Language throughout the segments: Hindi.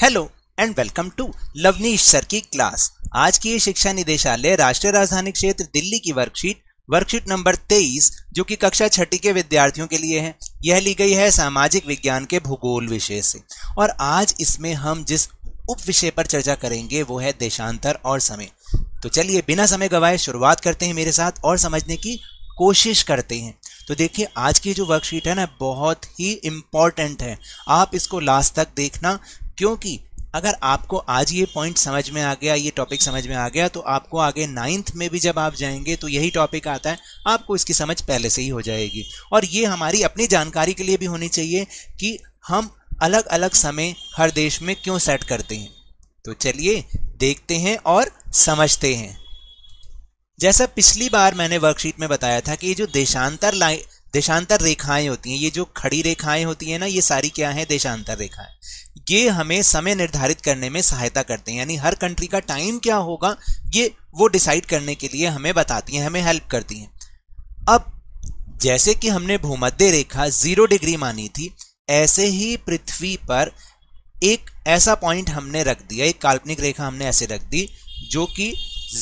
hello and welcome to Lavneesh sir की क्लास आज की शिक्षा निदेशालय राष्ट्रीय राजधानी क्षेत्र दिल्ली की वर्कशीट वर्कशीट नंबर 23 जो कि कक्षा छठी के विद्यार्थियों के लिए है यह ली गई है सामाजिक विज्ञान के भूगोल विषय से और आज इसमें हम जिस उप विषय पर चर्चा करेंगे वो है देशांतर और समय तो चलिए बिना समय गवाए शुरुआत करते हैं मेरे साथ और समझने की कोशिश करते हैं तो देखिए आज की जो वर्कशीट है ना बहुत ही इम्पॉर्टेंट है आप इसको लास्ट तक देखना क्योंकि अगर आपको आज ये पॉइंट समझ में आ गया ये टॉपिक समझ में आ गया तो आपको आगे नाइन्थ में भी जब आप जाएंगे तो यही टॉपिक आता है आपको इसकी समझ पहले से ही हो जाएगी और ये हमारी अपनी जानकारी के लिए भी होनी चाहिए कि हम अलग अलग समय हर देश में क्यों सेट करते हैं तो चलिए देखते हैं और समझते हैं जैसा पिछली बार मैंने वर्कशीट में बताया था कि ये जो देशांतर लाइन देशांतर रेखाएं होती हैं ये जो खड़ी रेखाएं होती हैं ना ये सारी क्या है देशांतर रेखाएं ये हमें समय निर्धारित करने में सहायता करते हैं यानी हर कंट्री का टाइम क्या होगा ये वो डिसाइड करने के लिए हमें बताती हैं हमें हेल्प करती हैं अब जैसे कि हमने भूमध्य रेखा जीरो डिग्री मानी थी ऐसे ही पृथ्वी पर एक ऐसा पॉइंट हमने रख दिया एक काल्पनिक रेखा हमने ऐसे रख दी जो कि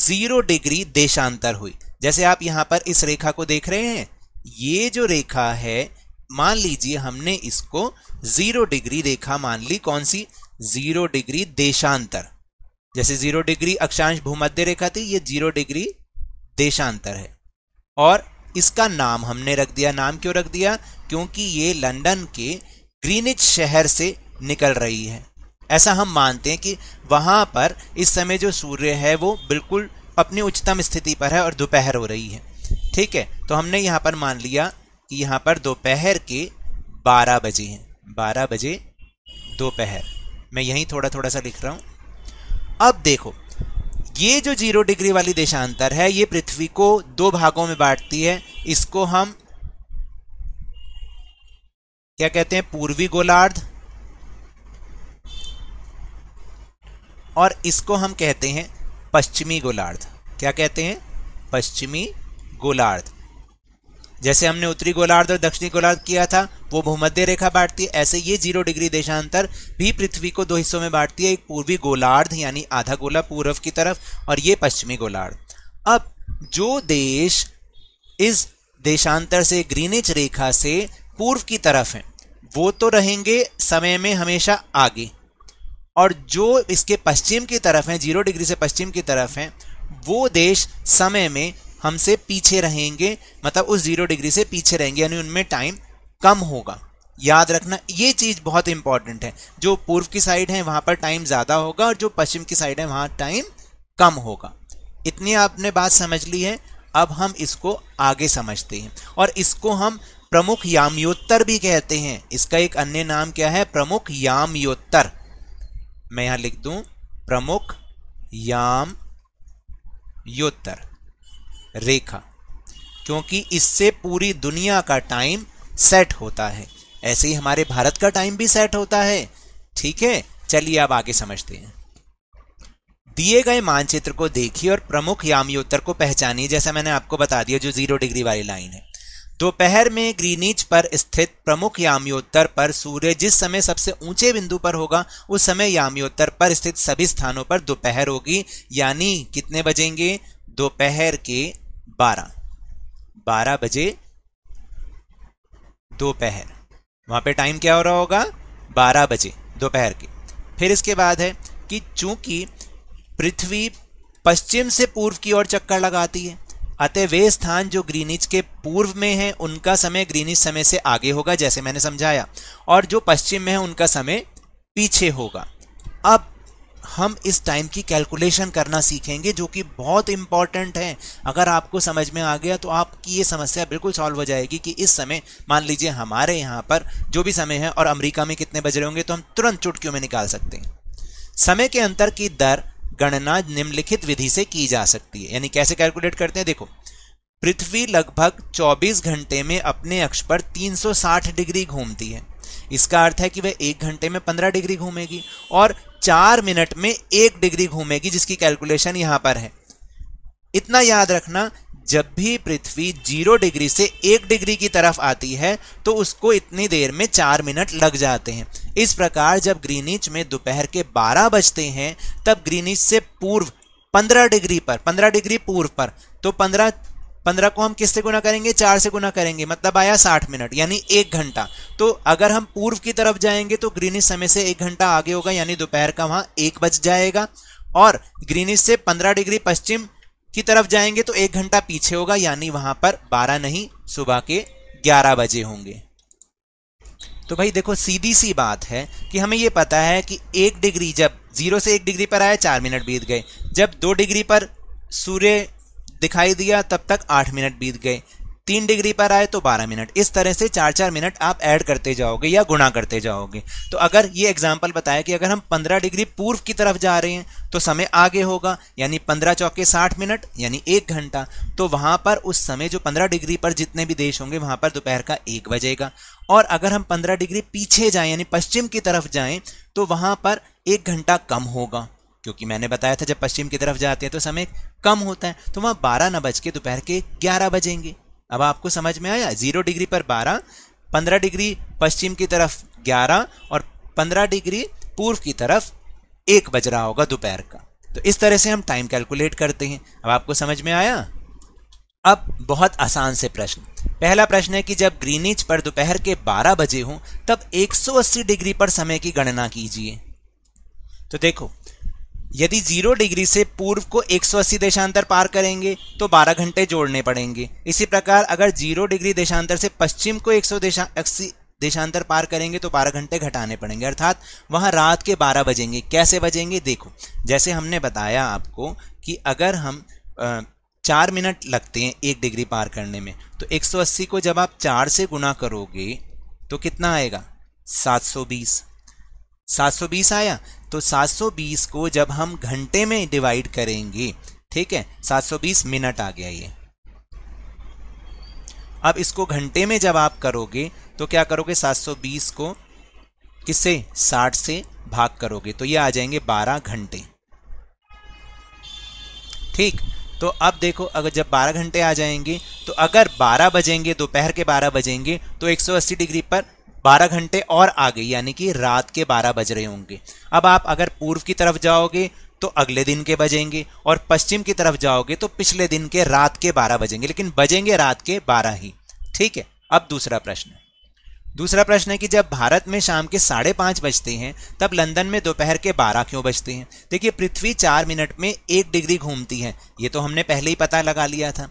जीरो डिग्री देशांतर हुई जैसे आप यहाँ पर इस रेखा को देख रहे हैं ये जो रेखा है मान लीजिए हमने इसको जीरो डिग्री रेखा मान ली कौन सी जीरो डिग्री देशांतर जैसे जीरो डिग्री अक्षांश भूमध्य रेखा थी ये जीरो डिग्री देशांतर है और इसका नाम हमने रख दिया नाम क्यों रख दिया क्योंकि ये लंदन के ग्रीनिच शहर से निकल रही है ऐसा हम मानते हैं कि वहाँ पर इस समय जो सूर्य है वो बिल्कुल अपनी उच्चतम स्थिति पर है और दोपहर हो रही है ठीक है तो हमने यहाँ पर मान लिया कि यहाँ पर दोपहर के 12 बजे हैं 12 बजे दोपहर मैं यहीं थोड़ा थोड़ा सा लिख रहा हूँ अब देखो ये जो जीरो डिग्री वाली देशांतर है ये पृथ्वी को दो भागों में बांटती है इसको हम क्या कहते हैं पूर्वी गोलार्ध और इसको हम कहते हैं पश्चिमी गोलार्ध क्या कहते हैं पश्चिमी गोलार्ध जैसे हमने उत्तरी गोलार्ध और दक्षिणी गोलार्ध किया था वो भूमध्य रेखा बांटती है ऐसे ये जीरो डिग्री देशांतर भी पृथ्वी को दो हिस्सों में बांटती है एक पूर्वी गोलार्ध यानी आधा गोला पूर्व की तरफ और ये पश्चिमी गोलार्ध अब जो देश इस देशांतर से ग्रीनिच रेखा से पूर्व की तरफ हैं वो तो रहेंगे समय में हमेशा आगे और जो इसके पश्चिम की तरफ हैं जीरो डिग्री से पश्चिम की तरफ हैं वो देश समय में हमसे पीछे रहेंगे मतलब उस जीरो डिग्री से पीछे रहेंगे यानी उनमें टाइम कम होगा याद रखना ये चीज़ बहुत इंपॉर्टेंट है जो पूर्व की साइड है वहाँ पर टाइम ज़्यादा होगा और जो पश्चिम की साइड है वहाँ टाइम कम होगा इतनी आपने बात समझ ली है अब हम इसको आगे समझते हैं और इसको हम प्रमुख यामयोत्तर भी कहते हैं इसका एक अन्य नाम क्या है प्रमुख यामयोत्तर मैं यहाँ लिख दूँ प्रमुख याम योत्तर रेखा क्योंकि इससे पूरी दुनिया का टाइम सेट होता है ऐसे ही हमारे भारत का टाइम भी सेट होता है ठीक है चलिए अब आगे समझते हैं दिए गए मानचित्र को देखिए और प्रमुख यामयोत्तर को पहचानिए जैसा मैंने आपको बता दिया जो जीरो डिग्री वाली लाइन है दोपहर में ग्रीनीच पर स्थित प्रमुख यामयोत्तर पर सूर्य जिस समय सबसे ऊंचे बिंदु पर होगा उस समय यामयोत्तर पर स्थित सभी स्थानों पर दोपहर होगी यानी कितने बजेंगे दोपहर के बारह बारह बजे दोपहर वहां पे टाइम क्या हो रहा होगा बारह बजे दोपहर के फिर इसके बाद है कि चूंकि पृथ्वी पश्चिम से पूर्व की ओर चक्कर लगाती है अतः वे स्थान जो ग्रीनिज के पूर्व में हैं उनका समय ग्रीनिज समय से आगे होगा जैसे मैंने समझाया और जो पश्चिम में है उनका समय पीछे होगा अब हम इस टाइम की कैलकुलेशन करना सीखेंगे जो कि बहुत इंपॉर्टेंट है अगर आपको समझ में आ गया तो आपकी ये समस्या बिल्कुल सॉल्व हो जाएगी कि इस समय मान लीजिए हमारे यहाँ पर जो भी समय है और अमेरिका में कितने बज रहे होंगे तो हम तुरंत चुटकियों में निकाल सकते हैं समय के अंतर की दर गणना निम्नलिखित विधि से की जा सकती है यानी कैसे कैलकुलेट करते हैं देखो पृथ्वी लगभग 24 घंटे में अपने अक्ष पर 360 डिग्री घूमती है इसका अर्थ है कि वह एक घंटे में 15 डिग्री घूमेगी और चार मिनट में एक डिग्री घूमेगी जिसकी कैलकुलेशन यहां पर है इतना याद रखना जब भी पृथ्वी जीरो डिग्री से एक डिग्री की तरफ आती है तो उसको इतनी देर में चार मिनट लग जाते हैं इस प्रकार जब ग्रीनिच में दोपहर के बारह बजते हैं तब ग्रीनिच से पूर्व पंद्रह डिग्री पर पंद्रह डिग्री पूर्व पर तो पंद्रह पंद्रह को हम किससे गुना करेंगे चार से गुना करेंगे मतलब आया साठ मिनट यानी एक घंटा तो अगर हम पूर्व की तरफ जाएंगे तो ग्रीनिश समय से एक घंटा आगे होगा यानी दोपहर का वहाँ एक बज जाएगा और ग्रीनिश से पंद्रह डिग्री पश्चिम की तरफ जाएंगे तो एक घंटा पीछे होगा यानी वहां पर बारह नहीं सुबह के ग्यारह बजे होंगे तो भाई देखो सीधी सी बात है कि हमें ये पता है कि एक डिग्री जब जीरो से एक डिग्री पर आया चार मिनट बीत गए जब दो डिग्री पर सूर्य दिखाई दिया तब तक आठ मिनट बीत गए तीन डिग्री पर आए तो बारह मिनट इस तरह से चार चार मिनट आप ऐड करते जाओगे या गुणा करते जाओगे तो अगर ये एग्जाम्पल बताया कि अगर हम पंद्रह डिग्री पूर्व की तरफ जा रहे हैं तो समय आगे होगा यानी पंद्रह चौके साठ मिनट यानी एक घंटा तो वहाँ पर उस समय जो पंद्रह डिग्री पर जितने भी देश होंगे वहाँ पर दोपहर का एक बजेगा और अगर हम पंद्रह डिग्री पीछे जाएँ यानी पश्चिम की तरफ जाएँ तो वहाँ पर एक घंटा कम होगा क्योंकि मैंने बताया था जब पश्चिम की तरफ जाते हैं तो समय कम होता है तो वहाँ बारह न बज के दोपहर के ग्यारह बजेंगे अब आपको समझ में आया जीरो डिग्री पर बारह पंद्रह डिग्री पश्चिम की तरफ ग्यारह और पंद्रह डिग्री पूर्व की तरफ एक बज रहा होगा दोपहर का तो इस तरह से हम टाइम कैलकुलेट करते हैं अब आपको समझ में आया अब बहुत आसान से प्रश्न पहला प्रश्न है कि जब ग्रीनिच पर दोपहर के 12 बजे हों तब 180 डिग्री पर समय की गणना कीजिए तो देखो यदि जीरो डिग्री से पूर्व को 180 देशांतर पार करेंगे तो 12 घंटे जोड़ने पड़ेंगे इसी प्रकार अगर जीरो डिग्री देशांतर से पश्चिम को सौ देशा, देशांतर पार करेंगे तो 12 घंटे घटाने पड़ेंगे अर्थात वहाँ रात के 12 बजेंगे कैसे बजेंगे देखो जैसे हमने बताया आपको कि अगर हम आ, चार मिनट लगते हैं एक डिग्री पार करने में तो 180 को जब आप चार से गुना करोगे तो कितना आएगा 720 720 आया तो 720 को जब हम घंटे में डिवाइड करेंगे ठीक है 720 मिनट आ गया ये अब इसको घंटे में जब आप करोगे तो क्या करोगे 720 को किससे 60 से भाग करोगे तो ये आ जाएंगे 12 घंटे ठीक तो अब देखो अगर जब 12 घंटे आ जाएंगे तो अगर 12 बजेंगे दोपहर के 12 बजेंगे तो 180 डिग्री पर 12 घंटे और आ गई यानी कि रात के 12 बज रहे होंगे अब आप अगर पूर्व की तरफ जाओगे तो अगले दिन के बजेंगे और पश्चिम की तरफ जाओगे तो पिछले दिन के रात के 12 बजेंगे लेकिन बजेंगे रात के 12 ही ठीक है अब दूसरा प्रश्न दूसरा प्रश्न है कि जब भारत में शाम के साढ़े पाँच बजते हैं तब लंदन में दोपहर के बारह क्यों बजते हैं देखिए पृथ्वी चार मिनट में एक डिग्री घूमती है ये तो हमने पहले ही पता लगा लिया था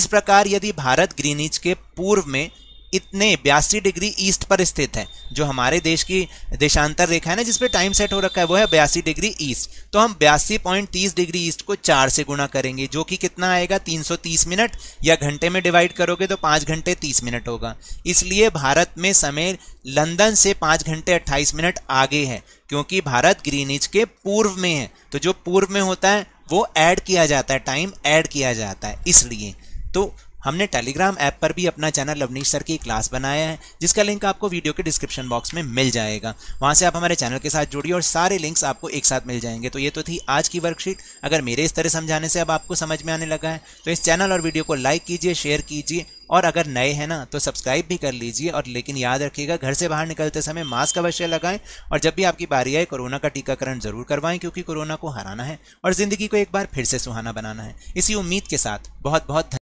इस प्रकार यदि भारत ग्रीनिच के पूर्व में इतने बयासी डिग्री ईस्ट पर स्थित है जो हमारे देश की देशांतर रेखा है ना जिसपे टाइम सेट हो रखा है वो है बयासी डिग्री ईस्ट तो हम बयासी पॉइंट तीस डिग्री ईस्ट को चार से गुणा करेंगे जो कि कितना आएगा तीन सौ तीस मिनट या घंटे में डिवाइड करोगे तो पाँच घंटे तीस मिनट होगा इसलिए भारत में समय लंदन से पाँच घंटे अट्ठाईस मिनट आगे है क्योंकि भारत ग्रीनिच के पूर्व में है तो जो पूर्व में होता है वो ऐड किया जाता है टाइम ऐड किया जाता है इसलिए तो हमने टेलीग्राम ऐप पर भी अपना चैनल लवनीश सर की क्लास बनाया है जिसका लिंक आपको वीडियो के डिस्क्रिप्शन बॉक्स में मिल जाएगा वहाँ से आप हमारे चैनल के साथ जुड़िए और सारे लिंक्स आपको एक साथ मिल जाएंगे तो ये तो थी आज की वर्कशीट अगर मेरे इस तरह समझाने से अब आपको समझ में आने लगा है तो इस चैनल और वीडियो को लाइक कीजिए शेयर कीजिए और अगर नए हैं ना तो सब्सक्राइब भी कर लीजिए और लेकिन याद रखिएगा घर से बाहर निकलते समय मास्क अवश्य लगाएं और जब भी आपकी बारी आए कोरोना का टीकाकरण जरूर करवाएं क्योंकि कोरोना को हराना है और ज़िंदगी को एक बार फिर से सुहाना बनाना है इसी उम्मीद के साथ बहुत बहुत धन्यवाद